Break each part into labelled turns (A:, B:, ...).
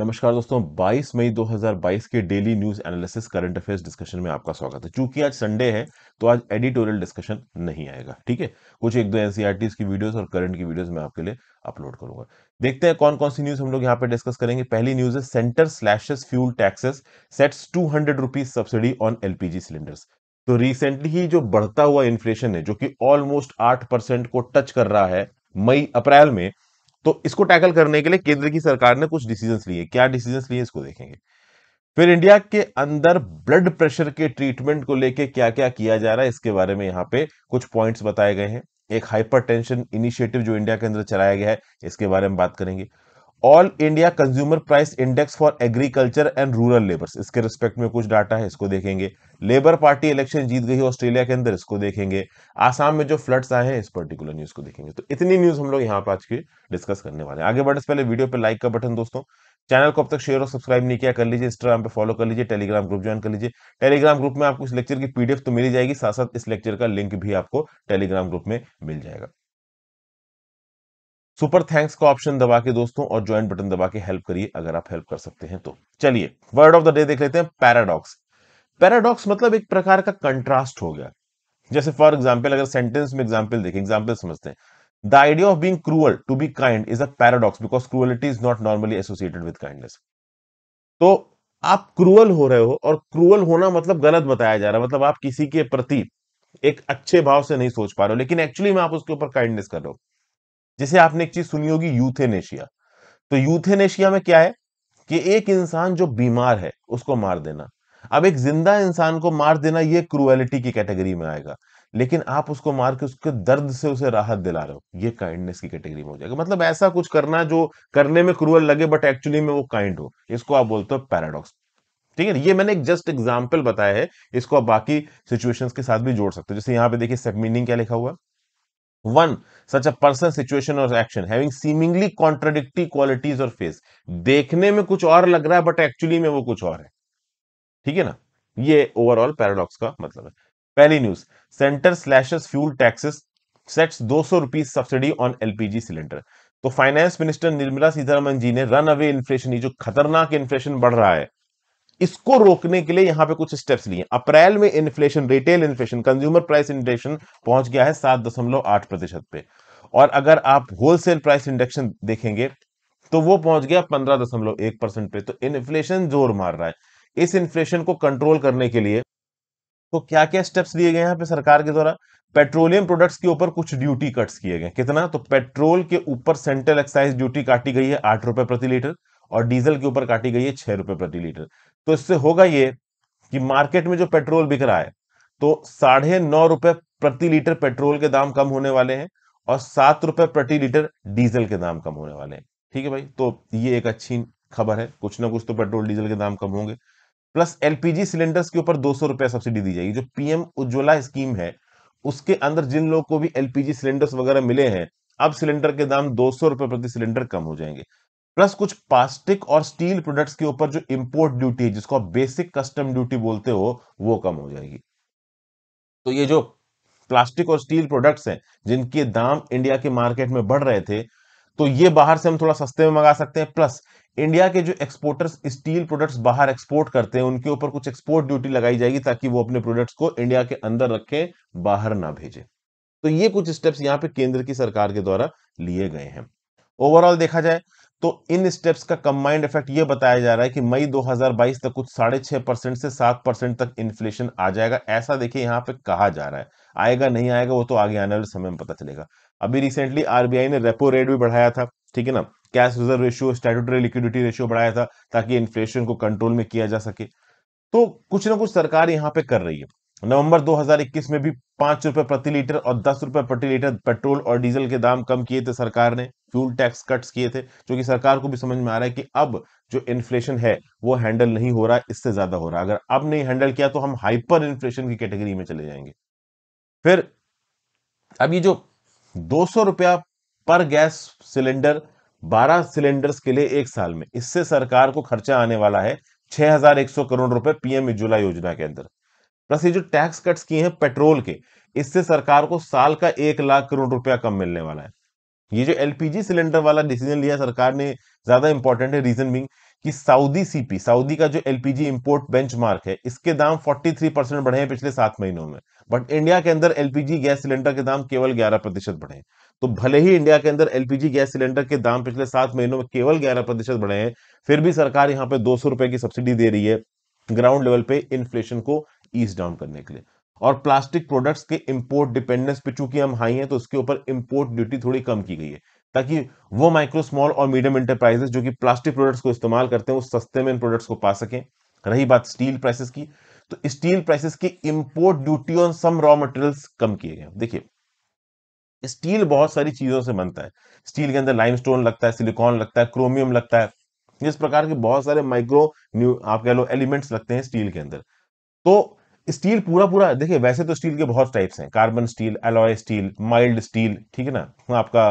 A: नमस्कार दोस्तों 22 मई 2022 के daily news analysis current affairs discussion में आपका स्वागत है चूंकि आज संडे है तो आज एडिटोरियल डिस्कशन नहीं आएगा ठीक है कुछ एक दो एनसीआरटी e की वीडियोस और करंट की वीडियोस मैं आपके लिए अपलोड करूंगा देखते हैं कौन कौन सी न्यूज हम लोग यहाँ पे डिस्कस करेंगे पहली न्यूज है centre slashes fuel taxes sets two hundred subsidy on LPG cylinders तो रिसेंटली ही जो बढ़ता हुआ इन्फ्लेशन है जो कि ऑलमोस्ट आठ को टच कर रहा है मई अप्रैल में तो इसको टैकल करने के लिए केंद्र की सरकार ने कुछ डिसीजन लिए क्या डिसीजन लिए इसको देखेंगे फिर इंडिया के अंदर ब्लड प्रेशर के ट्रीटमेंट को लेके क्या क्या किया जा रहा है इसके बारे में यहाँ पे कुछ पॉइंट्स बताए गए हैं एक हाइपरटेंशन इनिशिएटिव जो इंडिया के अंदर चलाया गया है इसके बारे में बात करेंगे all India consumer price index for agriculture and rural labours इसके रिस्पेक्ट में कुछ डाटा है इसको देखेंगे लेबर पार्टी इलेक्शन जीत गई ऑस्ट्रेलिया के अंदर इसको देखेंगे आसाम में जो फ्लड्स आए हैं इस पर्टिकुलर न्यूज को देखेंगे तो इतनी न्यूज हम लोग यहाँ पर आज की डिस्कस करने वाले आगे बढ़ने से पहले वीडियो पे लाइक का बटन दोस्तों चैनल को अब तक शेयर और सब्सक्राइब नहीं किया कर लीजिए इंस्टाग्राम पे फॉलो कर लीजिए टेलीग्राम ग्रुप ज्वाइन कर लीजिए टेलीग्राम ग्रुप में आपको इस लेक्चर की पीडीएफ तो मिली जाएगी साथ साथ इस लेक्चर का लिंक भी आपको टेलीग्राम ग्रुप में मिल जाएगा सुपर थैंक्स का ऑप्शन दबा के दोस्तों और ज्वाइन बटन दबा के हेल्प करिए अगर आप हेल्प कर सकते हैं तो चलिए वर्ड ऑफ द डे देख लेते हैं पैराडॉक्स पैराडॉक्स मतलब एक प्रकार का कंट्रास्ट हो गया जैसे फॉर एग्जाम्पल अगर सेंटेंस में एग्जाम्पल देखें एग्जाम्पल समझते हैं the idea of being cruel to be kind is a paradox because cruelty is not normally associated with kindness तो आप क्रूअल हो रहे हो और क्रूअल होना मतलब गलत बताया जा रहा है मतलब आप किसी के प्रति एक अच्छे भाव से नहीं सोच पा रहे हो लेकिन एक्चुअली में आप उसके ऊपर काइंडनेस कर रहे हो जैसे आपने एक चीज सुनी होगी यूथेनेशिया तो यूथेनेशिया में क्या है कि एक इंसान जो बीमार है उसको मार देना अब एक जिंदा इंसान को मार देना ये क्रुएलिटी की कैटेगरी में आएगा लेकिन आप उसको मार के उसके दर्द से उसे राहत दिला रहे हो ये काइंडनेस की कैटेगरी में हो जाएगा मतलब ऐसा कुछ करना जो करने में क्रूअल लगे बट एक्चुअली में वो काइंड हो इसको आप बोलते हो पैराडॉक्स ठीक है ये मैंने एक जस्ट एग्जाम्पल बताया है इसको आप बाकी सिचुएशंस के साथ भी जोड़ सकते हो जैसे यहाँ पे देखिए सब मीनिंग क्या लिखा हुआ one such a person situation और action having seemingly contradictory qualities और फेस देखने में कुछ और लग रहा है बट एक्चुअली में वो कुछ और है ठीक है ना ये ओवरऑल पैराडॉक्स का मतलब है पहली news centre slashes fuel taxes sets दो सौ rupees subsidy on LPG cylinder तो फाइनेंस मिनिस्टर निर्मला सीतारमन जी ने रन अवे इन्फ्लेशन जो खतरनाक इन्फ्लेशन बढ़ रहा है इसको रोकने के लिए यहां पे कुछ स्टेप्स लिए अप्रैल में inflation retail inflation consumer price indexation पहुंच गया है सात दशमलव आठ प्रतिशत पे और अगर आप होलसेल प्राइस इंडेक्शन देखेंगे तो वो पहुंच गया पंद्रह दशमलव एक परसेंट पे तो इन्फ्लेशन जोर मार रहा है इस इन्फ्लेशन को कंट्रोल करने के लिए तो क्या क्या स्टेप्स लिए गए यहां पर सरकार के द्वारा पेट्रोलियम प्रोडक्ट्स के ऊपर कुछ ड्यूटी कट्स किए गए कितना तो पेट्रोल के ऊपर सेंट्रल एक्साइज ड्यूटी काटी गई है आठ रुपए प्रति लीटर और डीजल के ऊपर काटी गई है छह रुपए प्रति लीटर तो इससे होगा ये कि मार्केट में जो पेट्रोल बिक रहा है तो साढ़े नौ रुपए प्रति लीटर पेट्रोल के दाम कम होने वाले हैं और सात रुपए प्रति लीटर डीजल के दाम कम होने वाले हैं ठीक है भाई तो ये एक अच्छी खबर है कुछ ना कुछ तो पेट्रोल डीजल के दाम कम होंगे प्लस एलपीजी सिलेंडर्स के ऊपर दो सौ रुपया सब्सिडी दी जाएगी जो पीएम उज्ज्वला स्कीम है उसके अंदर जिन लोगों को भी एलपीजी सिलेंडर्स वगैरह मिले हैं अब सिलेंडर के दाम दो सौ रुपए प्रति सिलेंडर कम हो जाएंगे प्लस कुछ प्लास्टिक और स्टील प्रोडक्ट्स के ऊपर जो इंपोर्ट ड्यूटी है जिसको आप बेसिक कस्टम ड्यूटी बोलते हो वो कम हो जाएगी तो ये जो प्लास्टिक और स्टील प्रोडक्ट्स हैं जिनके दाम इंडिया के मार्केट में बढ़ रहे थे तो ये बाहर से हम थोड़ा सस्ते में मंगा सकते हैं प्लस इंडिया के जो एक्सपोर्टर्स स्टील प्रोडक्ट्स बाहर एक्सपोर्ट करते हैं उनके ऊपर कुछ एक्सपोर्ट ड्यूटी लगाई जाएगी ताकि वो अपने प्रोडक्ट्स को इंडिया के अंदर रखें बाहर ना भेजें तो ये कुछ स्टेप्स यहाँ पे केंद्र की सरकार के द्वारा लिए गए हैं ओवरऑल देखा जाए तो इन स्टेप्स का कंबाइंड इफेक्ट यह बताया जा रहा है कि मई 2022 तक कुछ साढ़े छह परसेंट से सात परसेंट तक इन्फ्लेशन आ जाएगा ऐसा देखिए यहां पे कहा जा रहा है आएगा नहीं आएगा वो तो आगे आने वाले समय में पता चलेगा अभी रिसेंटली आरबीआई ने रेपो रेट भी बढ़ाया था ठीक है ना cash reserve ratio statutory liquidity ratio बढ़ाया था ताकि इन्फ्लेशन को कंट्रोल में किया जा सके तो कुछ ना कुछ सरकार यहाँ पे कर रही है नवंबर 2021 में भी पांच रुपए प्रति लीटर और दस रुपए प्रति लीटर पेट्रोल और डीजल के दाम कम किए थे सरकार ने फ्यूल टैक्स कट्स किए थे जो कि सरकार को भी समझ में आ रहा है कि अब जो इन्फ्लेशन है वो हैंडल नहीं हो रहा है इससे ज्यादा हो रहा है अगर अब नहीं हैंडल किया तो हम हाइपर इन्फ्लेशन की कैटेगरी में चले जाएंगे फिर अब ये जो दो रुपया पर गैस सिलेंडर 12 सिलेंडर्स के लिए एक साल में इससे सरकार को खर्चा आने वाला है 6100 करोड़ रुपए पीएम उज्ज्वला योजना के अंदर प्लस ये जो टैक्स कट्स किए हैं पेट्रोल के इससे सरकार को साल का एक लाख करोड़ रुपया कम मिलने वाला है ये जो एलपीजी सिलेंडर वाला डिसीजन लिया सरकार ने ज्यादा इंपॉर्टेंट है रीजन बिंग कि सऊदी सीपी सऊदी का जो एलपीजी इंपोर्ट बेंचमार्क है इसके दाम 43 परसेंट बढ़े हैं पिछले सात महीनों में बट इंडिया के अंदर एलपीजी गैस सिलेंडर के दाम केवल 11 प्रतिशत बढ़े तो भले ही इंडिया के अंदर एलपीजी गैस सिलेंडर के दाम पिछले सात महीनों में केवल 11 प्रतिशत बढ़े हैं फिर भी सरकार यहाँ पे दो रुपए की सब्सिडी दे रही है ग्राउंड लेवल पे इन्फ्लेशन को ईज डाउन करने के लिए और प्लास्टिक प्रोडक्ट्स के इंपोर्ट डिपेंडेंस पे चूंकि हम हाई हैं तो उसके ऊपर इंपोर्ट ड्यूटी थोड़ी कम की गई है ताकि वो माइक्रो स्मॉल और मीडियम इंटरप्राइजेस जो कि प्लास्टिक प्रोडक्ट्स को इस्तेमाल करते हैं वो सस्ते में इन प्रोडक्ट्स को पा सकें रही बात स्टील प्राइसेस की तो स्टील प्राइसेस की import duty on some raw materials कम किए गए देखिए स्टील बहुत सारी चीजों से बनता है स्टील के अंदर लाइम लगता है सिलिकॉन लगता है क्रोमियम लगता है इस प्रकार के बहुत सारे माइक्रो न्यू आप कह लो एलिमेंट्स लगते हैं स्टील के अंदर तो स्टील पूरा पूरा देखिए वैसे तो स्टील के बहुत टाइप्स हैं carbon steel alloy steel mild steel ठीक है ना आपका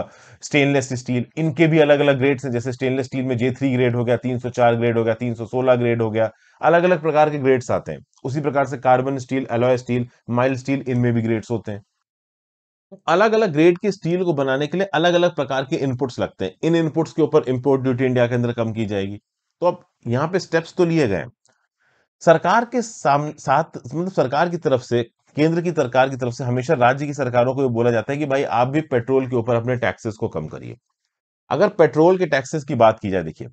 A: स्टेनलेस स्टील इनके भी अलग अलग ग्रेड्स हैं जैसे स्टेनलेस स्टील में जे थ्री ग्रेड हो गया 304 ग्रेड हो गया 316 ग्रेड हो गया अलग अलग प्रकार के ग्रेड्स आते हैं उसी प्रकार से कार्बन स्टील एलॉय स्टील माइल्ड स्टील इनमें भी ग्रेड्स होते हैं अलग अलग ग्रेड के स्टील को बनाने के लिए अलग अलग प्रकार के इनपुट्स लगते हैं इन इनपुट्स के ऊपर इम्पोर्ट ड्यूटी इंडिया के अंदर कम की जाएगी तो अब यहाँ पे स्टेप्स तो लिए गए सरकार के साथ मतलब सरकार की तरफ से केंद्र की सरकार की तरफ से हमेशा राज्य की सरकारों को बोला जाता है कि भाई आप भी पेट्रोल के ऊपर अपने टैक्सेस को कम करिए अगर पेट्रोल के टैक्सेस की बात की जाए देखिए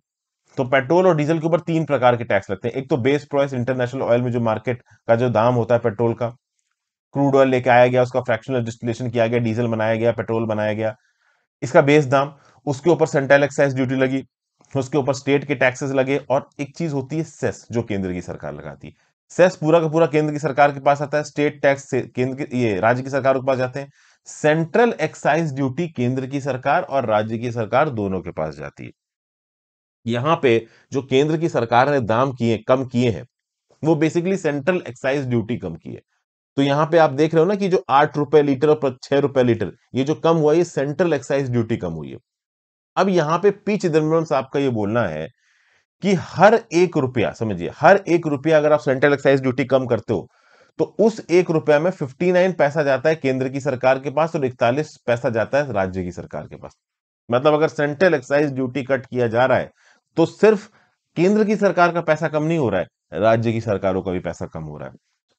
A: तो पेट्रोल और डीजल के ऊपर तीन प्रकार के टैक्स लगते हैं एक तो बेस प्राइस इंटरनेशनल ऑयल में जो मार्केट का जो दाम होता है पेट्रोल का क्रूड ऑयल लेके आया गया उसका फ्रैक्शनल डिस्टिलेशन किया गया डीजल बनाया गया पेट्रोल बनाया गया इसका बेस दाम उसके ऊपर सेंट्रल एक्साइज ड्यूटी लगी उसके ऊपर स्टेट के टैक्सेस लगे और एक चीज होती है सेस जो केंद्र की सरकार लगाती है सेस पूरा का पूरा केंद्र की सरकार के पास आता है स्टेट टैक्स केंद्र ये राज्य की सरकार के पास जाते हैं सेंट्रल एक्साइज ड्यूटी केंद्र की सरकार और राज्य की सरकार दोनों के पास जाती है यहां पे जो केंद्र की सरकार ने दाम किए कम किए हैं वो बेसिकली सेंट्रल एक्साइज ड्यूटी कम की है तो यहाँ पे आप देख रहे हो ना कि जो आठ रुपए लीटर और छह रुपए लीटर ये जो कम हुआ ये सेंट्रल एक्साइज ड्यूटी कम हुई है अब यहां पे पी चिदम्बरम साहब का ये बोलना है कि हर एक रुपया समझिए हर एक रुपया अगर आप सेंट्रल एक्साइज ड्यूटी कम करते हो तो उस एक रुपया में 59 पैसा जाता है केंद्र की सरकार के पास और इकतालीस पैसा जाता है राज्य की सरकार के पास मतलब अगर सेंट्रल एक्साइज ड्यूटी कट किया जा रहा है तो सिर्फ केंद्र की सरकार का पैसा कम नहीं हो रहा है राज्य की सरकारों का भी पैसा कम हो रहा है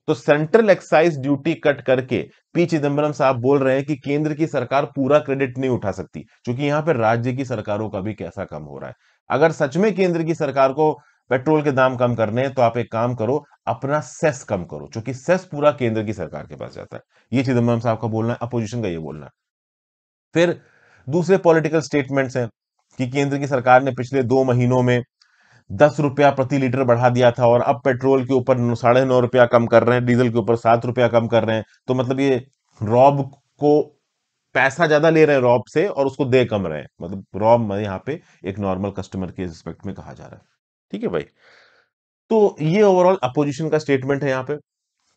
A: तो सेंट्रल एक्साइज ड्यूटी कट करके पी चिदम्बरम साहब बोल रहे हैं कि केंद्र की सरकार पूरा क्रेडिट नहीं उठा सकती क्योंकि यहां पर राज्य की सरकारों का भी कैसा कम हो रहा है अगर सच में केंद्र की सरकार को पेट्रोल के दाम कम करने हैं तो आप एक काम करो अपना सेस कम करो क्योंकि सेस पूरा केंद्र की सरकार के पास जाता है ये चिदम्बरम साहब का बोलना है अपोजिशन का ये बोलना है फिर दूसरे पॉलिटिकल स्टेटमेंट्स हैं कि केंद्र की सरकार ने पिछले दो महीनों में दस रुपया प्रति लीटर बढ़ा दिया था और अब पेट्रोल के ऊपर साढ़े नौ रुपया कम कर रहे हैं डीजल के ऊपर सात रुपया कम कर रहे हैं तो मतलब ये रॉब को पैसा ज्यादा ले रहे हैं रॉब से और उसको दे कम रहे हैं मतलब रॉब मतलब यहाँ पे एक नॉर्मल कस्टमर के रिस्पेक्ट में कहा जा रहा है ठीक है भाई तो ये ओवरऑल अपोजिशन का स्टेटमेंट है यहाँ पे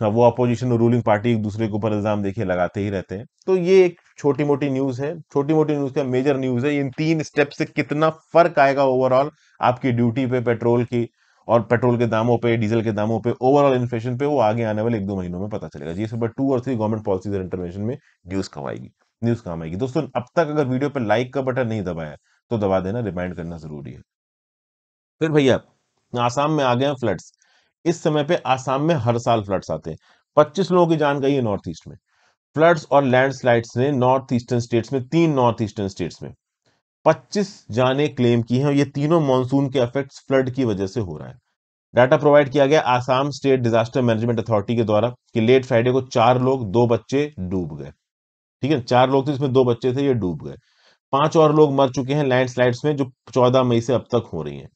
A: अब वो अपोजिशन और रूलिंग पार्टी एक दूसरे के ऊपर इल्ज़ाम देखिए लगाते ही रहते हैं तो ये एक छोटी मोटी न्यूज़ है छोटी मोटी न्यूज़ का मेजर न्यूज़ है इन तीन स्टेप से कितना फर्क आएगा ओवरऑल आपकी ड्यूटी पे पेट्रोल की और पेट्रोल के दामों पे डीजल के दामों पे ओवरऑल इन्फ्लेशन पे वो आगे आने वाले एक दो महीनों में पता चलेगा जी सब टू और थ्री गवर्नमेंट पॉलिसीज और इंटरवेंशन में न्यूज़ कमाएगी न्यूज़ काम आएगी दोस्तों अब तक अगर वीडियो पर लाइक का बटन नहीं दबाया तो दबा देना रिमाइंड करना जरूरी है फिर भैया आसाम में आ गए हैं फ्लड्स इस समय पे आसाम में हर साल फ्लड्स आते हैं पच्चीस लोगों की जान गई है नॉर्थ ईस्ट में फ्लड्स और लैंडस्लाइड्स ने नॉर्थ ईस्टर्न स्टेट्स में तीन नॉर्थ ईस्टर्न स्टेट्स में 25 जाने क्लेम की हैं और ये तीनों मानसून के इफेक्ट्स फ्लड की वजह से हो रहा है डाटा प्रोवाइड किया गया Assam state disaster management authority के द्वारा कि लेट फ्राइडे को चार लोग दो बच्चे डूब गए ठीक है चार लोग थे तो इसमें दो बच्चे थे ये डूब गए पांच और लोग मर चुके हैं लैंडस्लाइड्स में जो चौदह मई से अब तक हो रही हैं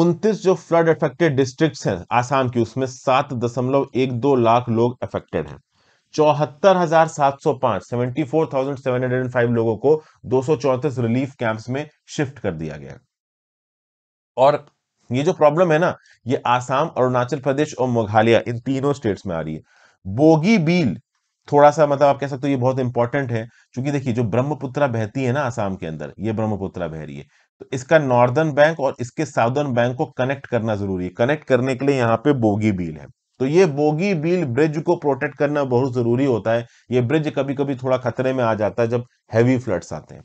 A: उनतीस जो फ्लड अफेक्टेड डिस्ट्रिक्ट्स हैं आसाम की उसमें सात दशमलव एक दो लाख लोग अफेक्टेड हैं चौहत्तर हजार सात सौ पांच seventy four thousand seven hundred and five लोगों को दो सौ चौतीस रिलीफ कैंप्स में शिफ्ट कर दिया गया और ये जो प्रॉब्लम है ना ये आसाम अरुणाचल प्रदेश और मेघालय इन तीनों स्टेट्स में आ रही है बोगी बील थोड़ा सा मतलब आप कह सकते हो ये बहुत इंपॉर्टेंट है क्योंकि देखिए जो ब्रह्मपुत्रा बहती है ना आसाम के अंदर ये ब्रह्मपुत्रा बह रही है तो इसका नॉर्दर्न बैंक और इसके साउदर्न बैंक को कनेक्ट करना जरूरी है कनेक्ट करने के लिए यहाँ पे बोगी बिल है तो ये बोगी बिल ब्रिज को प्रोटेक्ट करना बहुत जरूरी होता है ये ब्रिज कभी कभी थोड़ा खतरे में आ जाता है जब हैवी फ्लड्स आते हैं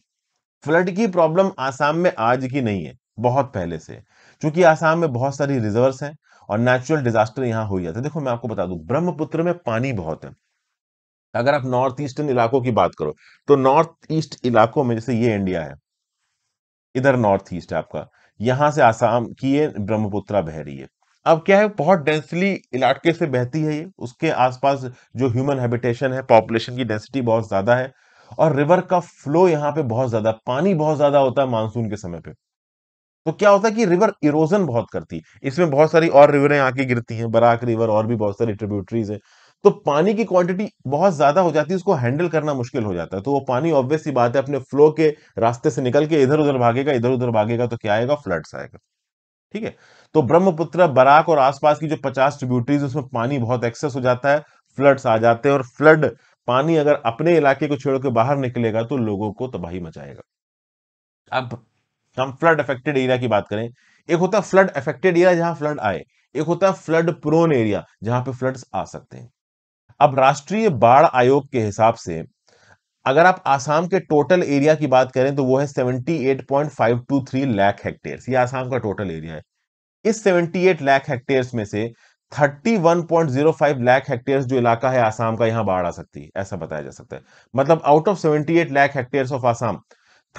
A: फ्लड की प्रॉब्लम आसाम में आज की नहीं है बहुत पहले से क्योंकि आसाम में बहुत सारी रिजर्व्स हैं और नेचुरल डिजास्टर यहां हो जाता है देखो मैं आपको बता दूं ब्रह्मपुत्र में पानी बहुत है अगर आप नॉर्थ ईस्टर्न इलाकों की बात करो तो नॉर्थ ईस्ट इलाकों में जैसे ये इंडिया है इधर नॉर्थ ईस्ट है आपका यहां से आसाम की ये ब्रह्मपुत्रा बह रही है अब क्या है बहुत डेंसली इलाके से बहती है ये उसके आसपास जो ह्यूमन हैबिटेशन है पॉपुलेशन की डेंसिटी बहुत ज्यादा है और रिवर का फ्लो यहाँ पे बहुत ज्यादा पानी बहुत ज्यादा होता है मानसून के समय पे तो क्या होता है कि रिवर इरोजन बहुत करती है इसमें बहुत सारी और रिवरें आके गिरती हैं बराक रिवर और भी बहुत सारी ट्रिब्यूटरीज हैं तो पानी की क्वांटिटी बहुत ज्यादा हो जाती है उसको हैंडल करना मुश्किल हो जाता है तो वो पानी ऑब्वियसली बात है अपने फ्लो के रास्ते से निकल के इधर उधर भागेगा इधर उधर भागेगा तो क्या आएगा फ्लड्स आएगा ठीक है तो ब्रह्मपुत्र बराक और आसपास की जो पचास ट्रिब्यूटरीज उसमें पानी बहुत एक्सेस हो जाता है फ्लड्स आ जाते हैं और फ्लड पानी अगर अपने इलाके को छोड़ के बाहर निकलेगा तो लोगों को तबाही मचाएगा अब हम फ्लड अफेक्टेड एरिया की बात करें एक होता है फ्लड अफेक्टेड एरिया जहां फ्लड आए एक होता है फ्लड प्रोन एरिया जहां पे फ्लड्स आ सकते हैं अब राष्ट्रीय बाढ़ आयोग के हिसाब से अगर आप आसाम के टोटल एरिया की बात करें तो वो है 78.523 लाख हेक्टेयर्स ये आसाम का टोटल एरिया है इस 78 लाख हेक्टेयर्स में से 31.05 लाख हेक्टेयर्स जो इलाका है आसाम का यहां बाढ़ आ सकती है ऐसा बताया जा सकता है मतलब out of 78 lakh hectares of Assam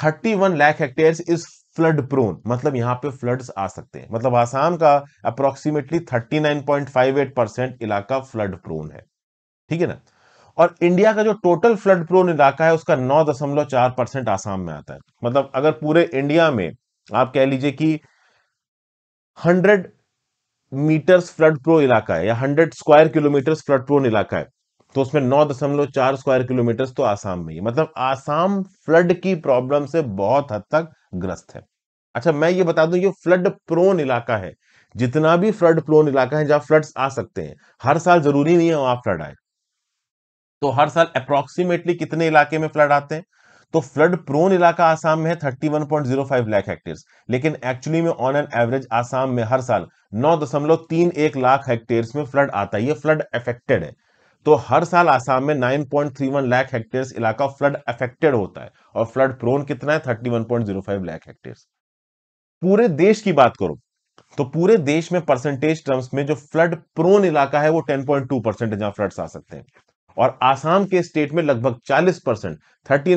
A: 31 lakh hectares is flood prone मतलब यहां पे फ्लड्स आ सकते हैं मतलब आसाम का अप्रोक्सीमेटली 39.58 परसेंट इलाका फ्लड प्रोन है ठीक है ना और इंडिया का जो टोटल फ्लड प्रोन इलाका है उसका नौ दशमलव चार परसेंट आसाम में आता है मतलब अगर पूरे इंडिया में आप कह लीजिए कि हंड्रेड मीटर्स फ्लड प्रो इलाका है या hundred square kilometre flood prone इलाका है तो उसमें नौ दशमलव चार स्क्वायर किलोमीटर तो आसाम में ही मतलब आसाम फ्लड की प्रॉब्लम से बहुत हद तक ग्रस्त है अच्छा मैं ये बता दूं ये फ्लड प्रोन इलाका है जितना भी फ्लड प्रोन इलाका है जहां फ्लड्स आ सकते हैं हर साल जरूरी नहीं है वहां फ्लड आए तो हर साल अप्रोक्सीमेटली कितने इलाके में फ्लड आते हैं तो फ्लड प्रोन इलाका आसाम में है 31.05 लाख हेक्टेयर्स लेकिन एक्चुअली में ऑन एन एवरेज आसाम में हर साल 9.31 लाख हेक्टेयर्स में फ्लड आता है ये फ्लड अफेक्टेड है तो हर साल आसाम में 9.31 लाख हेक्टेयर्स इलाका फ्लड अफेक्टेड होता है और फ्लड प्रोन कितना है 31.05 लाख हेक्टेयर्स पूरे देश की बात करो तो पूरे देश में परसेंटेज टर्म्स में जो फ्लड प्रोन इलाका है वो 10.2 परसेंट जहां फ्लड्स आ सकते हैं और आसाम के स्टेट में लगभग 40 परसेंट थर्टी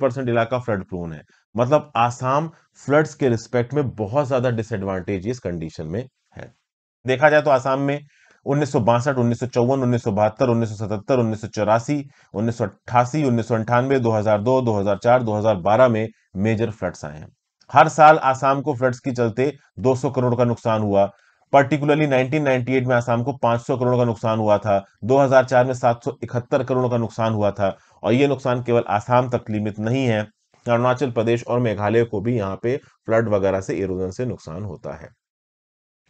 A: परसेंट इलाका फ्लड प्रोन है मतलब आसाम फ्लड्स के रिस्पेक्ट में बहुत ज्यादा डिसएडवांटेज इस कंडीशन में है देखा जाए तो आसाम में उन्नीस सौ बासठ उन्नीस सौ चौवन उन्नीस सौ बहत्तर उन्नीस सौ सतहत्तर उन्नीस सौ चौरासी उन्नीस सौ अट्ठासी उन्नीस सौ अंठानवे दो हजार दो दो हजार चार दो हजार बारह में मेजर फ्लड्स आए हैं हर साल आसाम को फ्लड्स के चलते दो सौ करोड़ का नुकसान हुआ पर्टिकुलरली 1998 में आसाम को 500 करोड़ का नुकसान हुआ था 2004 में 771 करोड़ का नुकसान हुआ था और ये नुकसान केवल आसाम तक लिमित नहीं है अरुणाचल प्रदेश और मेघालय को भी यहाँ पे फ्लड वगैरह से इरोजन से नुकसान होता है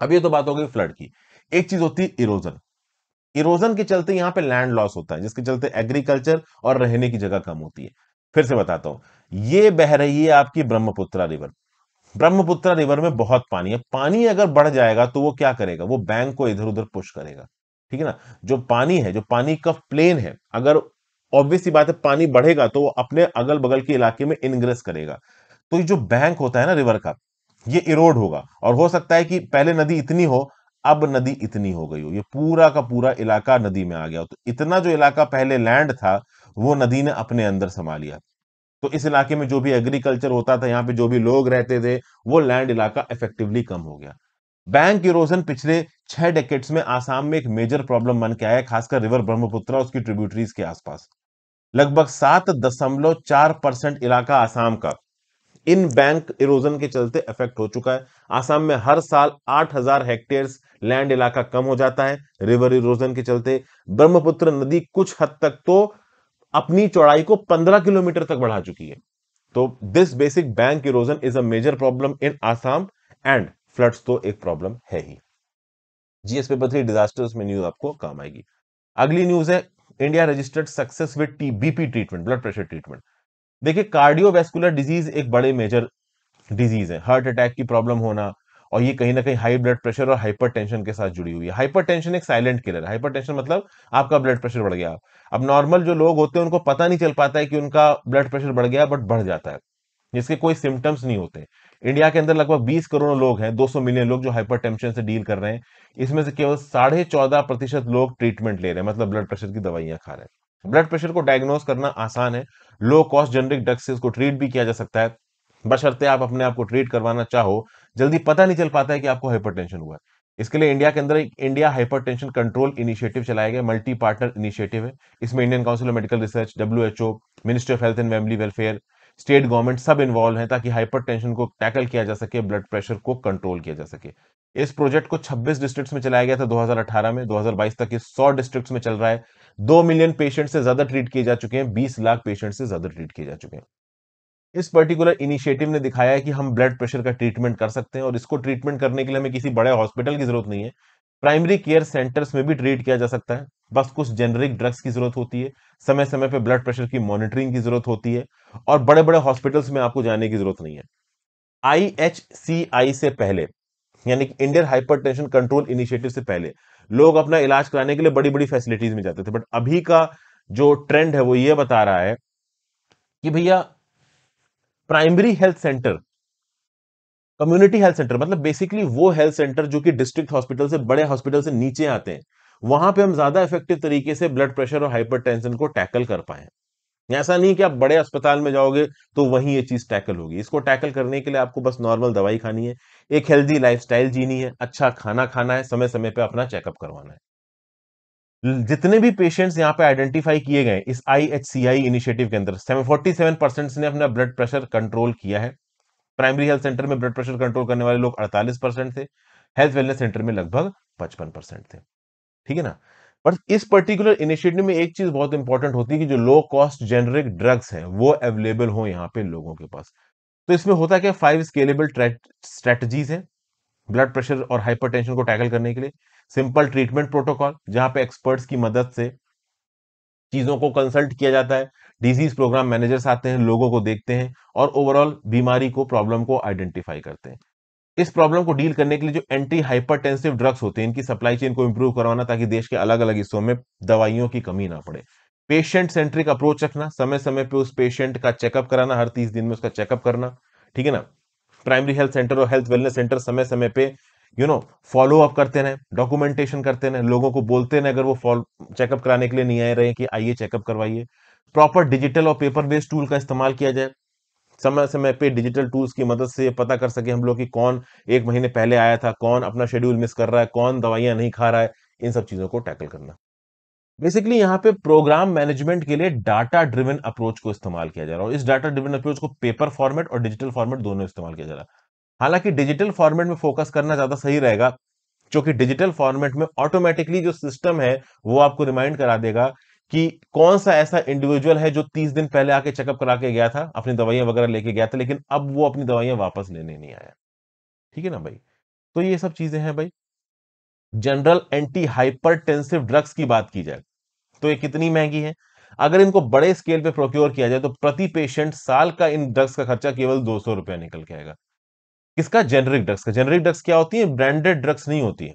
A: अब ये तो बात हो गई फ्लड की एक चीज होती है इरोजन इरोजन के चलते यहाँ पे लैंड लॉस होता है जिसके चलते एग्रीकल्चर और रहने की जगह कम होती है फिर से बताता हूं ये बह रही है आपकी ब्रह्मपुत्रा रिवर ब्रह्मपुत्र रिवर में बहुत पानी है पानी अगर बढ़ जाएगा तो वो क्या करेगा वो बैंक को इधर उधर पुश करेगा ठीक है ना जो पानी है जो पानी का प्लेन है अगर ऑब्वियस बात है पानी बढ़ेगा तो वो अपने अगल बगल के इलाके में इनग्रेस करेगा तो ये जो बैंक होता है ना रिवर का ये इरोड होगा और हो सकता है कि पहले नदी इतनी हो अब नदी इतनी हो गई हो ये पूरा का पूरा इलाका नदी में आ गया हो तो इतना जो इलाका पहले लैंड था वो नदी ने अपने अंदर समा लिया तो इस इलाके में जो भी एग्रीकल्चर होता था यहाँ पे जो भी लोग रहते थे वो लैंड इलाका इफेक्टिवली कम हो गया बैंक इरोजन पिछले छह डेकेट्स में आसाम में एक मेजर प्रॉब्लम बन के आया खासकर रिवर ब्रह्मपुत्र उसकी ट्रिब्यूटरीज के आसपास लगभग सात दशमलव चार परसेंट इलाका आसाम का इन बैंक इरोजन के चलते इफेक्ट हो चुका है आसाम में हर साल आठ हजार हेक्टेयर लैंड इलाका कम हो जाता है रिवर इरोजन के चलते ब्रह्मपुत्र नदी कुछ हद तक तो अपनी चौड़ाई को 15 किलोमीटर तक बढ़ा चुकी है तो this basic bank erosion is a major problem in Assam and floods तो एक प्रॉब्लम है ही जीएस पेपर थ्री डिजास्टर्स में न्यूज आपको काम आएगी अगली न्यूज है India registered success with TBP treatment blood pressure treatment देखिए कार्डियोवेस्कुलर डिजीज एक बड़े मेजर डिजीज है हार्ट अटैक की प्रॉब्लम होना और ये कहीं ना कहीं हाई ब्लड प्रेशर और हाइपर के साथ जुड़ी हुई है हाइपर एक साइलेंट किलर है हाइपर मतलब आपका ब्लड प्रेशर बढ़ गया अब नॉर्मल जो लोग होते हैं उनको पता नहीं चल पाता है कि उनका ब्लड प्रेशर बढ़ गया बट बढ़ जाता है जिसके कोई सिम्टम्स नहीं होते इंडिया के अंदर लगभग 20 करोड़ लोग हैं 200 मिलियन लोग जो हाइपरटेंशन से डील कर रहे हैं इसमें से केवल साढ़े चौदह प्रतिशत लोग ट्रीटमेंट ले रहे हैं मतलब ब्लड प्रेशर की दवाइयां खा रहे हैं ब्लड प्रेशर को डायग्नोस करना आसान है लो कॉस्ट जेनरिक ड्रग्स से इसको ट्रीट भी किया जा सकता है बशर्ते आप अपने आप को ट्रीट करवाना चाहो जल्दी पता नहीं चल पाता है कि आपको हाइपरटेंशन हुआ है इसके लिए इंडिया के अंदर एक इंडिया हाइपरटेंशन कंट्रोल इनिशिएटिव चलाया गया मल्टी पार्टनर इनिशिएटिव है इसमें Indian Council of Medical Research ओ Ministry of Health and Family Welfare state government सब इन्वॉल्व हैं ताकि हाइपरटेंशन को टैकल किया जा सके ब्लड प्रेशर को कंट्रोल किया जा सके इस प्रोजेक्ट को 26 डिस्ट्रिक्ट्स में चलाया गया था 2018 में 2022 तक ये 100 डिस्ट्रिक्ट्स में चल रहा है दो मिलियन पेशेंट से ज्यादा ट्रीट किए जा चुके हैं बीस लाख पेशेंट से ज्यादा ट्रीट किए जा चुके हैं इस पर्टिकुलर इनिशिएटिव ने दिखाया है कि हम ब्लड प्रेशर का ट्रीटमेंट कर सकते हैं और इसको ट्रीटमेंट करने के लिए हमें किसी बड़े हॉस्पिटल की जरूरत नहीं है प्राइमरी केयर सेंटर्स में भी ट्रीट किया जा सकता है बस कुछ जेनरिक ड्रग्स की जरूरत होती है समय समय पर ब्लड प्रेशर की मॉनिटरिंग की जरूरत होती है और बड़े बड़े हॉस्पिटल्स में आपको जाने की जरूरत नहीं है आई से पहले यानी कि इंडियन हाइपरटेंशन कंट्रोल इनिशिएटिव से पहले लोग अपना इलाज कराने के लिए बड़ी बड़ी फैसिलिटीज में जाते थे बट अभी का जो ट्रेंड है वो ये बता रहा है कि भैया primary health centre community health centre मतलब बेसिकली वो हेल्थ सेंटर जो कि डिस्ट्रिक्ट हॉस्पिटल से बड़े हॉस्पिटल से नीचे आते हैं वहां पे हम ज्यादा इफेक्टिव तरीके से ब्लड प्रेशर और हाइपरटेंशन को टैकल कर पाए ऐसा नहीं कि आप बड़े अस्पताल में जाओगे तो वहीं ये चीज टैकल होगी इसको टैकल करने के लिए आपको बस नॉर्मल दवाई खानी है एक हेल्दी लाइफ जीनी है अच्छा खाना खाना है समय समय पर अपना चेकअप करवाना है जितने भी पेशेंट्स यहाँ पे आइडेंटिफाई किए गए इस आईएचसीआई इनिशिएटिव के अंदर सेवन परसेंट ने अपना ब्लड प्रेशर कंट्रोल किया है प्राइमरी हेल्थ सेंटर में ब्लड प्रेशर कंट्रोल करने वाले लोग 48 परसेंट थे हेल्थ वेलनेस सेंटर में लगभग 55 परसेंट थे ठीक है ना पर इस पर्टिकुलर इनिशिएटिव में एक चीज बहुत इंपॉर्टेंट होती है कि जो लो कॉस्ट जेनरिक ड्रग्स हैं वो अवेलेबल हो यहाँ पे लोगों के पास तो इसमें होता क्या फाइव स्केलेबल स्ट्रेटजीज है ब्लड प्रेशर और हाइपर को टैकल करने के लिए सिंपल ट्रीटमेंट प्रोटोकॉल जहां पे एक्सपर्ट्स की मदद से चीजों को कंसल्ट किया जाता है डिजीज प्रोग्राम मैनेजर्स आते हैं लोगों को देखते हैं और ओवरऑल बीमारी को प्रॉब्लम को आइडेंटिफाई करते हैं इस प्रॉब्लम को डील करने के लिए जो एंटी हाइपरटेंसिव ड्रग्स होते हैं इनकी सप्लाई चेन को इंप्रूव करवाना ताकि देश के अलग अलग हिस्सों में दवाइयों की कमी ना पड़े पेशेंट सेंट्रिक अप्रोच रखना समय समय पे उस पेशेंट का चेकअप कराना हर तीस दिन में उसका चेकअप करना ठीक है ना प्राइमरी हेल्थ सेंटर और हेल्थ वेलनेस सेंटर समय समय पे यू नो फॉलो अप करते रहें डॉक्यूमेंटेशन करते रहें लोगों को बोलते रहें अगर वो फॉलो चेकअप कराने के लिए नहीं आए रहे कि आइए चेकअप करवाइए प्रॉपर डिजिटल और पेपर बेस्ड टूल का इस्तेमाल किया जाए समय समय पे डिजिटल टूल्स की मदद से पता कर सके हम लोग कि कौन एक महीने पहले आया था कौन अपना शेड्यूल मिस कर रहा है कौन दवाइयां नहीं खा रहा है इन सब चीजों को टैकल करना बेसिकली यहाँ पे प्रोग्राम मैनेजमेंट के लिए डाटा ड्रिवन अप्रोच को इस्तेमाल किया जा रहा है और इस डाटा ड्रिवन अप्रोच को पेपर फॉर्मेट और डिजिटल फॉर्मेट दोनों इस्तेमाल किया जा रहा है हालांकि डिजिटल फॉर्मेट में फोकस करना ज्यादा सही रहेगा क्योंकि डिजिटल फॉर्मेट में ऑटोमेटिकली जो सिस्टम है वो आपको रिमाइंड करा देगा कि कौन सा ऐसा इंडिविजुअल है जो तीस दिन पहले आके चेकअप करा के गया था अपनी दवाइयां वगैरह लेके गया था लेकिन अब वो अपनी दवाइयां वापस लेने नहीं आया ठीक है ना भाई तो ये सब चीजें हैं भाई जनरल एंटी हाइपर ड्रग्स की बात की जाए तो ये कितनी महंगी है अगर इनको बड़े स्केल पे प्रोक्योर किया जाए तो प्रति पेशेंट साल का इन ड्रग्स का खर्चा केवल दो सौ रुपया निकल के आएगा किसका जेनरिक ड्रग्स का जेनरिक ड्रग्स क्या होती है ब्रांडेड ड्रग्स नहीं होती है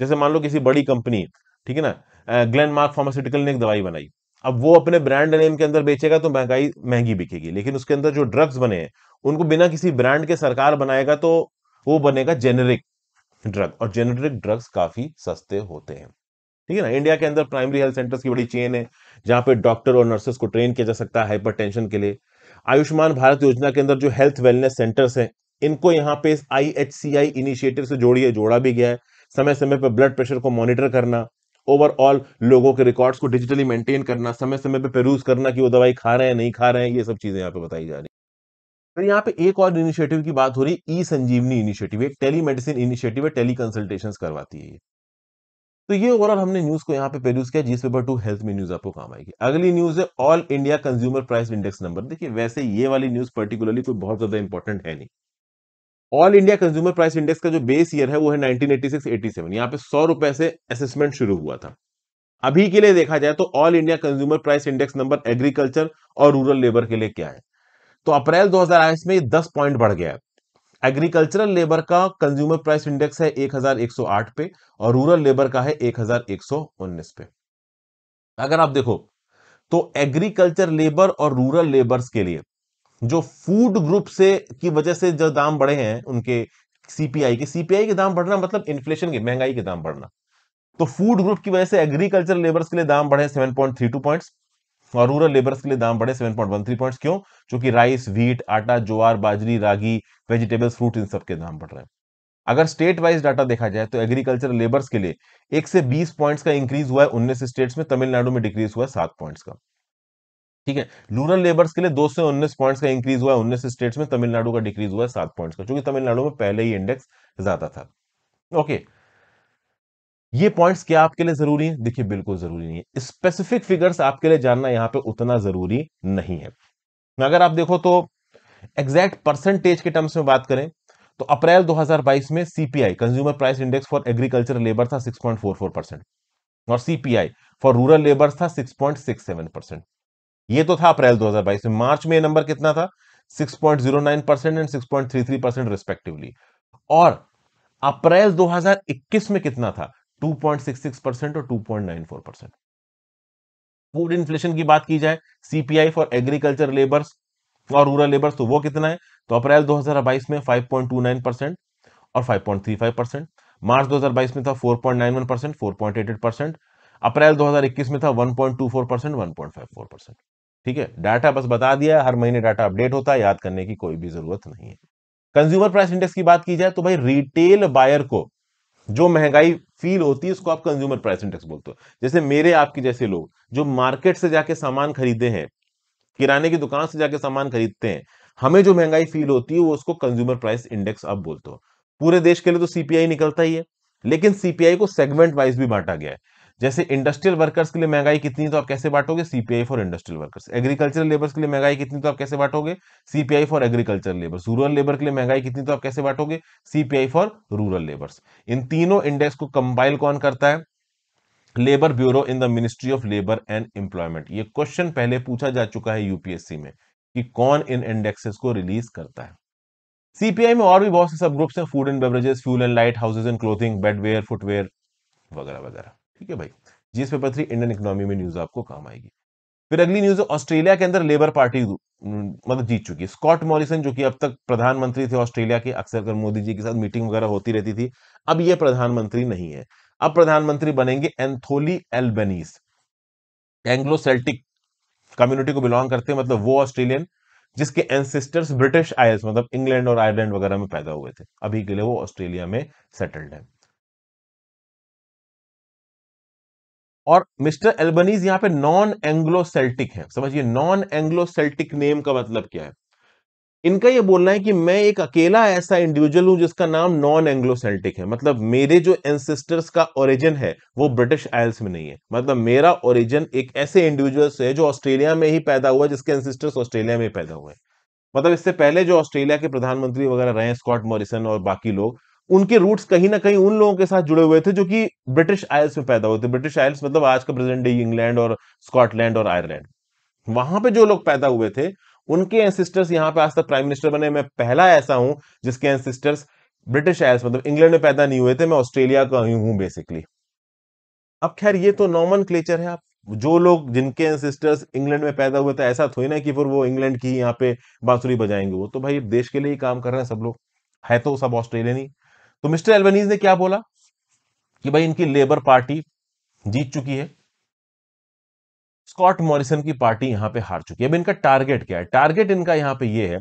A: जैसे मान लो किसी बड़ी कंपनी ठीक है ना ग्लैंड मार्क फार्मास्यूटिकल ने एक दवाई बनाई अब वो अपने ब्रांड नेम के अंदर बेचेगा तो महंगाई महंगी बिकेगी लेकिन उसके अंदर जो ड्रग्स बने हैं उनको बिना किसी ब्रांड के सरकार बनाएगा तो वो बनेगा जेनेरिक ड्रग और जेनेरिक ड्रग्स काफी सस्ते होते हैं ठीक है ना इंडिया के अंदर प्राइमरी हेल्थ सेंटर्स की बड़ी चेन है जहां पर डॉक्टर और नर्सेस को ट्रेन किया जा सकता है हाइपर के लिए आयुष्मान भारत योजना के अंदर जो हेल्थ वेलनेस सेंटर्स हैं इनको यहाँ पे I H C I initiative से जोड़िए जोड़ा भी गया है समय समय पर ब्लड प्रेशर को मॉनिटर करना ओवरऑल लोगों के रिकॉर्ड्स को डिजिटली मेंटेन करना समय समय पे पेरूज करना कि वो दवाई खा रहे हैं नहीं खा रहे हैं ये सब चीजें यहाँ पे बताई जा रही फिर यहाँ पे एक और इनिशिएटिव की बात हो रही है ई संजीवनी इनिशिएटिव एक टेली मेडिसिन इनिशिएटिव है टेली कंसल्टेशन करवाती है तो ये ओवरऑल हमने न्यूज को यहाँ पे पेरूज किया जिस पेपर टू हेल्थ में न्यूज आपको काम आएगी अगली न्यूज है all India consumer price index number देखिए वैसे ये वाली न्यूज पर्टिकुलरली कोई बहुत ज्यादा इंपॉर्टेंट है नहीं all India consumer price index का जो बेस ईयर है वो है 1986-87 एटी सेवन यहाँ पे सौ रुपए से असेसमेंट शुरू हुआ था अभी के लिए देखा जाए तो all India consumer price index number agriculture और रूरल लेबर के लिए क्या है तो अप्रैल 2022 में दस पॉइंट बढ़ गया है एग्रीकल्चरल लेबर का कंज्यूमर प्राइस इंडेक्स है 1108 पे और रूरल लेबर का है 1119 पे अगर आप देखो तो एग्रीकल्चर लेबर और रूरल लेबर्स के लिए जो फूड ग्रुप से की वजह से जो दाम बढ़े हैं उनके सीपीआई के सीपीआई के दाम बढ़ना मतलब इन्फ्लेशन के महंगाई के दाम बढ़ना तो फूड ग्रुप की वजह से एग्रीकल्चर लेबर्स के लिए दाम बढ़े टू पॉइंट और रूरल लेबर्स के लिए दाम बढ़े थ्री पॉइंट क्यों क्योंकि राइस व्हीट आटा ज्वार बाजरी रागी वेजिटेबल्स फ्रूट इन सब के दाम बढ़ रहे हैं अगर स्टेट वाइज डाटा देखा जाए तो एग्रीकल्चर लेबर्स के लिए एक से बीस पॉइंट्स का इंक्रीज हुआ है उन्नीस स्टेट्स में तमिलनाडु में डिक्रीज हुआ है सात पॉइंट्स का ठीक है रूरल लेबर्स के लिए दो से उन्नीस पॉइंट्स का इंक्रीज हुआ है उन्नीस स्टेट्स में तमिलनाडु का डिक्रीज हुआ है सात पॉइंट्स का क्योंकि तमिलनाडु में पहले ही इंडेक्स ज्यादा था ओके ये पॉइंट्स क्या आपके लिए जरूरी है देखिए बिल्कुल जरूरी नहीं है स्पेसिफिक फिगर्स आपके लिए जानना यहाँ पे उतना जरूरी नहीं है अगर आप देखो तो एग्जैक्ट परसेंटेज के टर्म्स में बात करें तो अप्रैल 2022 में CPI consumer price index for agriculture labour था 6.44 परसेंट और सीपीआई फॉर रूरल लेबर था सिक्स परसेंट ये तो था अप्रैल 2022 में मार्च में ये नंबर कितना था 6.09 परसेंट एंड 6.33 परसेंट रिस्पेक्टिवली और अप्रैल 2021 में कितना था 2.66 परसेंट और 2.94 परसेंट फूड इन्फ्लेशन की बात की जाए सीपीआई फॉर एग्रीकल्चर लेबर्स और रूरल लेबर्स तो वो कितना है तो अप्रैल 2022 में 5.29 परसेंट और 5.35 परसेंट मार्च 2022 में था 4.91 परसेंट फोर परसेंट अप्रैल 2021 में था 1.24 परसेंट 1.54 परसेंट ठीक है डाटा बस बता दिया हर महीने डाटा अपडेट होता है याद करने की कोई भी जरूरत नहीं है कंज्यूमर प्राइस इंडेक्स की बात की जाए तो भाई रिटेल बायर को जो महंगाई फील होती है उसको आप कंज्यूमर प्राइस इंडेक्स बोलते हो जैसे मेरे आपके जैसे लोग जो मार्केट से जाके सामान खरीदे हैं किराने की दुकान से जाके सामान खरीदते हैं हमें जो महंगाई फील होती है वो उसको कंज्यूमर प्राइस इंडेक्स आप बोलते हो पूरे देश के लिए तो सीपीआई निकलता ही है लेकिन सीपीआई को सेगमेंट वाइज भी बांटा गया है जैसे इंडस्ट्रियल वर्कर्स के लिए महंगाई कितनी तो आप कैसे बांटोगे CPI for industrial workers agricultural labours के लिए महंगाई कितनी तो आप कैसे बांटोगे CPI for agriculture labours rural labour के लिए महंगाई कितनी तो आप कैसे बांटोगे सीपीआई फॉर रूरल लेबर्स इन तीनों इंडेक्स को कंबाइल कौन करता है labour bureau in the ministry of labour and employment ये क्वेश्चन पहले पूछा जा चुका है यूपीएससी में कि कौन इन इंडेक्सेस को रिलीज करता है सीपीआई में और भी बहुत से सब ग्रुप्स हैं food and beverages fuel and light houses and clothing bedware footwear वगैरह वगैरह ठीक है भाई GS paper three Indian economy में न्यूज आपको काम आएगी फिर अगली न्यूज ऑस्ट्रेलिया के अंदर लेबर पार्टी मतलब जीत चुकी है स्कॉट मॉरिसन जो कि अब तक प्रधानमंत्री थे ऑस्ट्रेलिया के अक्सर कर मोदी जी के साथ मीटिंग वगैरह होती रहती थी अब ये प्रधानमंत्री नहीं है अब प्रधानमंत्री बनेंगे Anthony Albanese Anglo Celtic community को बिलोंग करते हैं मतलब वो ऑस्ट्रेलियन जिसके एंसेस्टर्स ब्रिटिश आयर्स मतलब इंग्लैंड और आयरलैंड वगैरह में पैदा हुए थे अभी के लिए वो ऑस्ट्रेलिया में सेटल्ड है और मिस्टर एल्बनीज यहां पे नॉन एंग्लो सेल्टिक है समझिए नॉन एंग्लो सेल्टिक नेम का मतलब क्या है इनका ये बोलना है कि मैं एक अकेला ऐसा इंडिविजुअल हूं जिसका नाम नॉन एंग्लो सेल्टिक है मतलब मेरे जो एंसेस्टर्स का ओरिजिन है वो ब्रिटिश आयल्स में नहीं है मतलब मेरा ओरिजिन एक ऐसे इंडिविजुअल है जो ऑस्ट्रेलिया में ही पैदा हुआ जिसके एंसेस्टर्स ऑस्ट्रेलिया में पैदा हुए मतलब इससे पहले जो ऑस्ट्रेलिया के प्रधानमंत्री वगैरह रहे स्कॉट मॉरिसन और बाकी लोग उनके रूट्स कहीं ना कहीं उन लोगों के साथ जुड़े हुए थे जो कि ब्रिटिश आयल्स में पैदा हुए थे ब्रिटिश आयल्स मतलब आज का प्रेजेंट डे इंग्लैंड और स्कॉटलैंड और आयरलैंड वहां पे जो लोग पैदा हुए थे उनके एंसिस्टर्स यहाँ पे आज तक प्राइम मिनिस्टर बने मैं पहला ऐसा हूं जिसके एंसिस्टर्स ब्रिटिश आयल्स मतलब इंग्लैंड में पैदा नहीं हुए थे मैं ऑस्ट्रेलिया का ही हूं बेसिकली अब खैर ये तो नॉमन क्लेचर है आप जो लोग जिनके एंसिस्टर्स इंग्लैंड में पैदा हुए थे ऐसा थोड़ी ना कि फिर वो इंग्लैंड की यहाँ पे बांसुरी बजाएंगे वो तो भाई देश के लिए ही काम कर रहे हैं सब लोग है तो सब ऑस्ट्रेलियन ही तो मिस्टर एल्बनीज ने क्या बोला कि भाई इनकी लेबर पार्टी जीत चुकी है स्कॉट मॉरिसन की पार्टी यहां पे हार चुकी है अब इनका टारगेट क्या है टारगेट इनका यहां पे ये है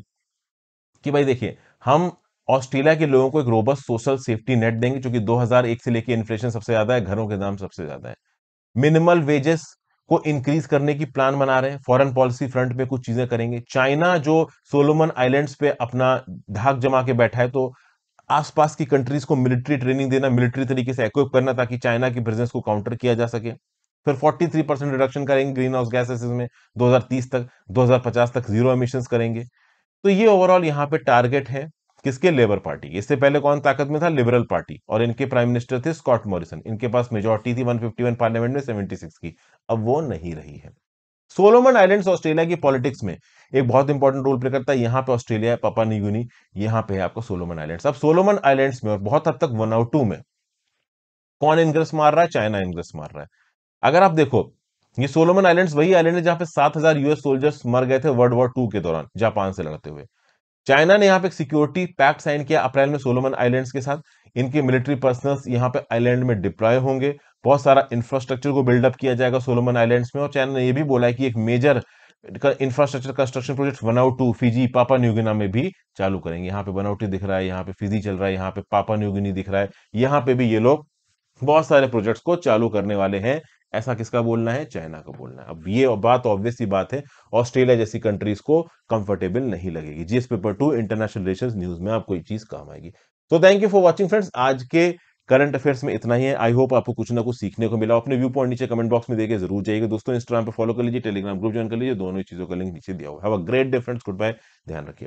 A: कि भाई देखिए हम ऑस्ट्रेलिया के लोगों को एक रोबस्ट सोशल सेफ्टी नेट देंगे क्योंकि 2001 से लेकर इन्फ्लेशन सबसे ज्यादा है घरों के दाम सबसे ज्यादा है मिनिमल वेजेस को इंक्रीज करने की प्लान बना रहे हैं फॉरेन पॉलिसी फ्रंट में कुछ चीजें करेंगे चाइना जो सोलोमन आइलैंड्स पे अपना धाक जमा के बैठा है तो आसपास की कंट्रीज को मिलिट्री ट्रेनिंग देना मिलिट्री तरीके से एक्विप करना ताकि चाइना की बिजनेस को काउंटर किया जा सके फिर 43 परसेंट रिडक्शन करेंगे ग्रीन हाउस गैसेस में 2030 तक 2050 तक जीरो एमिशंस करेंगे तो ये ओवरऑल यहाँ पे टारगेट है किसके लेबर पार्टी इससे पहले कौन ताकत में था लिबरल पार्टी और इनके प्राइम मिनिस्टर थे स्कॉट मॉरिसन इनके पास मेजोरिटी थी 151 पार्लियामेंट में 76 की अब वो नहीं रही है सोलोमन आइलैंड्स ऑस्ट्रेलिया की पॉलिटिक्स में एक बहुत इंपॉर्टेंट रोल प्ले करता है यहाँ पे ऑस्ट्रेलिया है पापा न्यूगिनी यहाँ पे है आपको सोलोमन आइलैंड्स अब सोलोमन आइलैंड्स में और बहुत हद तक वन आउट टू में कौन इंग्रेस मार रहा है चाइना इंग्रेस मार रहा है अगर आप देखो ये सोलोमन आइलैंड्स वही आइलैंड है जहां पे सात यूएस सोल्जर्स मर गए थे वर्ल्ड वॉर टू के दौरान जापान से लड़ते हुए चाइना ने यहाँ पे सिक्योरिटी पैक्ट साइन किया अप्रैल में सोलोमन आइलैंड्स के साथ इनके मिलिट्री पर्सनल्स यहाँ पे आइलैंड में डिप्लॉय होंगे बहुत सारा इंफ्रास्ट्रक्चर को बिल्डअप किया जाएगा सोलोमन आइलैंड्स में और चाइना ने यह भी बोला है कि एक major infrastructure construction project Vanuatu to Fiji Papua New Guinea में भी चालू करेंगे यहाँ पे वनाउटी दिख रहा है यहाँ पे फिजी चल रहा है यहाँ पे पापा न्यूगिनी दिख रहा है यहाँ पे भी ये लोग बहुत सारे प्रोजेक्ट्स को चालू करने वाले हैं ऐसा किसका बोलना है चाइना का बोलना है अब ये बात ऑब्वियसली बात है ऑस्ट्रेलिया जैसी कंट्रीज को कंफर्टेबल नहीं लगेगी GS paper two international relation news में आपको ये चीज काम आएगी तो thank you for watching friends आज के करंट अफेयर्स में इतना ही है आई होप आपको कुछ ना कुछ सीखने को मिला अपने व्यू पॉइंट नीचे कमेंट बॉक्स में देखे जरूर जाइएगा दोस्तों इंस्टाग्राम पर फॉलो कर लीजिए टेलीग्राम ग्रुप ज्वाइन कर लीजिए दोनों चीजों का लिंक नीचे दिया हुआ है ग्रेट डिफरेंस गुड बाय ध्यान रखिए